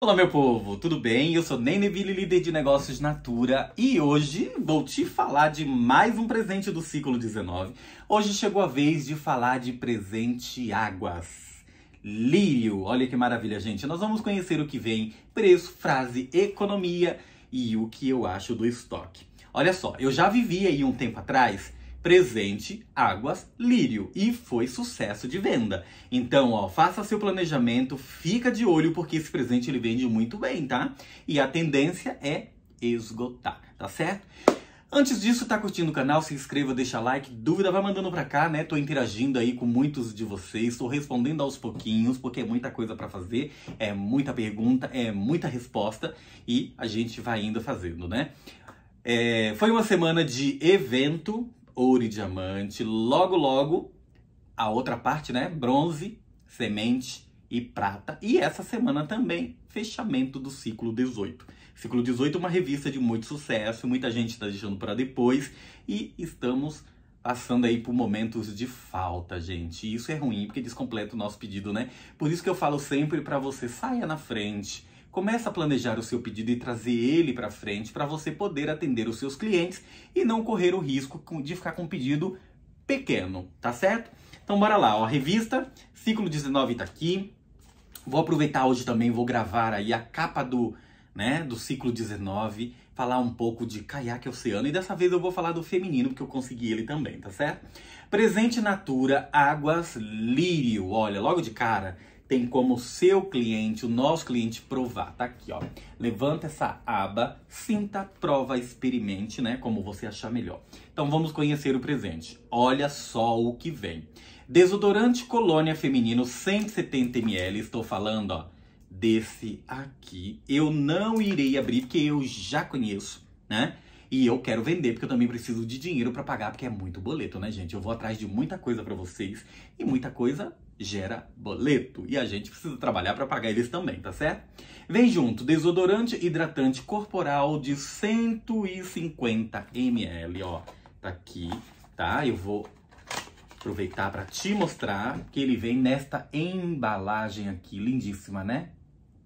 Olá meu povo, tudo bem? Eu sou Nene Ville, líder de negócios Natura e hoje vou te falar de mais um presente do ciclo 19. Hoje chegou a vez de falar de presente águas. Lírio, olha que maravilha, gente. Nós vamos conhecer o que vem, preço, frase, economia e o que eu acho do estoque. Olha só, eu já vivi aí um tempo atrás presente Águas Lírio e foi sucesso de venda. Então, ó, faça seu planejamento, fica de olho porque esse presente ele vende muito bem, tá? E a tendência é esgotar, tá certo? Antes disso, tá curtindo o canal, se inscreva, deixa like, dúvida vai mandando pra cá, né? Tô interagindo aí com muitos de vocês, tô respondendo aos pouquinhos, porque é muita coisa para fazer, é muita pergunta, é muita resposta e a gente vai indo fazendo, né? É, foi uma semana de evento, ouro e diamante. Logo, logo, a outra parte, né? Bronze, semente e prata. E essa semana também, fechamento do ciclo 18. Ciclo 18 é uma revista de muito sucesso, muita gente está deixando para depois e estamos passando aí por momentos de falta, gente. isso é ruim porque descompleta o nosso pedido, né? Por isso que eu falo sempre para você saia na frente, Começa a planejar o seu pedido e trazer ele para frente para você poder atender os seus clientes e não correr o risco de ficar com um pedido pequeno, tá certo? Então bora lá, ó, a revista Ciclo 19 tá aqui. Vou aproveitar hoje também, vou gravar aí a capa do, né, do Ciclo 19, falar um pouco de caiaque oceano e dessa vez eu vou falar do feminino porque eu consegui ele também, tá certo? Presente Natura Águas Lírio. Olha, logo de cara, tem como seu cliente, o nosso cliente, provar. Tá aqui, ó. Levanta essa aba, sinta, prova, experimente, né? Como você achar melhor. Então vamos conhecer o presente. Olha só o que vem. Desodorante Colônia Feminino 170ml, estou falando, ó, desse aqui. Eu não irei abrir, porque eu já conheço, né? E eu quero vender, porque eu também preciso de dinheiro para pagar, porque é muito boleto, né, gente? Eu vou atrás de muita coisa para vocês e muita coisa gera boleto e a gente precisa trabalhar para pagar eles também, tá certo? Vem junto desodorante hidratante corporal de 150 ml, ó. Tá aqui, tá? Eu vou aproveitar para te mostrar que ele vem nesta embalagem aqui, lindíssima, né?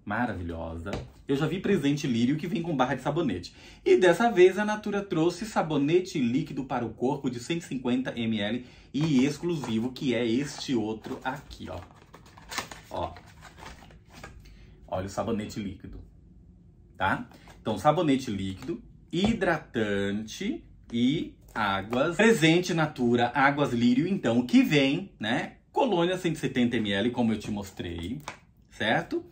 maravilhosa. Eu já vi presente lírio que vem com barra de sabonete. E dessa vez a Natura trouxe sabonete líquido para o corpo de 150 ml e exclusivo, que é este outro aqui, ó. Ó. Olha o sabonete líquido, tá? Então, sabonete líquido, hidratante e águas. Presente Natura, águas lírio, então, que vem, né? Colônia 170 ml, como eu te mostrei, certo?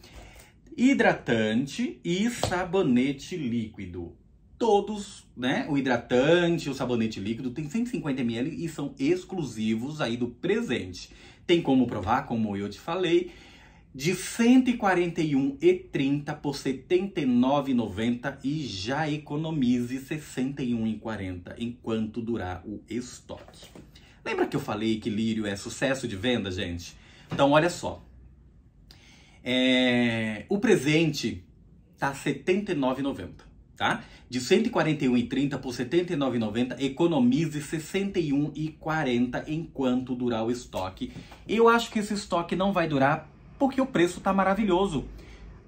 hidratante e sabonete líquido. Todos, né? O hidratante, o sabonete líquido tem 150 ml e são exclusivos aí do presente. Tem como provar, como eu te falei, de 141,30 por 79,90 e já economize 61,40 enquanto durar o estoque. Lembra que eu falei que lírio é sucesso de venda, gente? Então olha só, é, o presente tá R$ 79,90, tá? De R$ 141,30 por R$ 79,90, economize R$ 61,40 enquanto durar o estoque. Eu acho que esse estoque não vai durar porque o preço tá maravilhoso.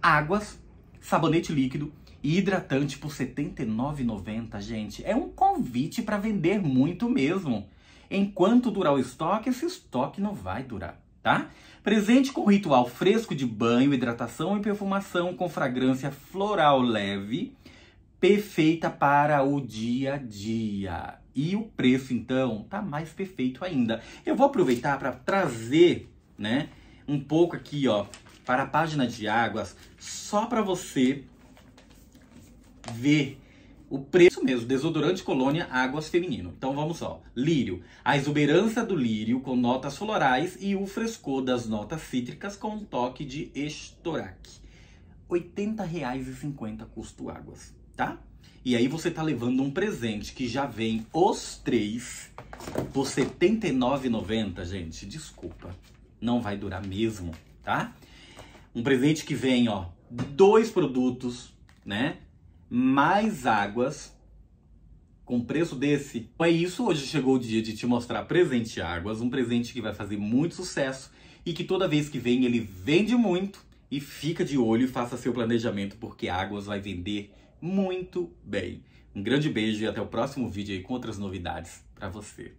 Águas, sabonete líquido e hidratante por R$ 79,90, gente. É um convite para vender muito mesmo. Enquanto durar o estoque, esse estoque não vai durar tá? Presente com ritual fresco de banho, hidratação e perfumação com fragrância floral leve, perfeita para o dia a dia. E o preço, então, tá mais perfeito ainda. Eu vou aproveitar para trazer, né, um pouco aqui, ó, para a página de águas, só para você ver o preço mesmo, desodorante colônia águas feminino. Então vamos lá. Lírio. A exuberância do lírio com notas florais e o frescor das notas cítricas com um toque de estoraque. R$ 80,50 custo águas, tá? E aí você tá levando um presente que já vem os três por R$ 79,90, gente. Desculpa. Não vai durar mesmo, tá? Um presente que vem, ó, dois produtos, né? Mais águas com preço desse. Então é isso, hoje chegou o dia de te mostrar Presente Águas, um presente que vai fazer muito sucesso e que toda vez que vem ele vende muito e fica de olho e faça seu planejamento porque Águas vai vender muito bem. Um grande beijo e até o próximo vídeo aí com outras novidades para você.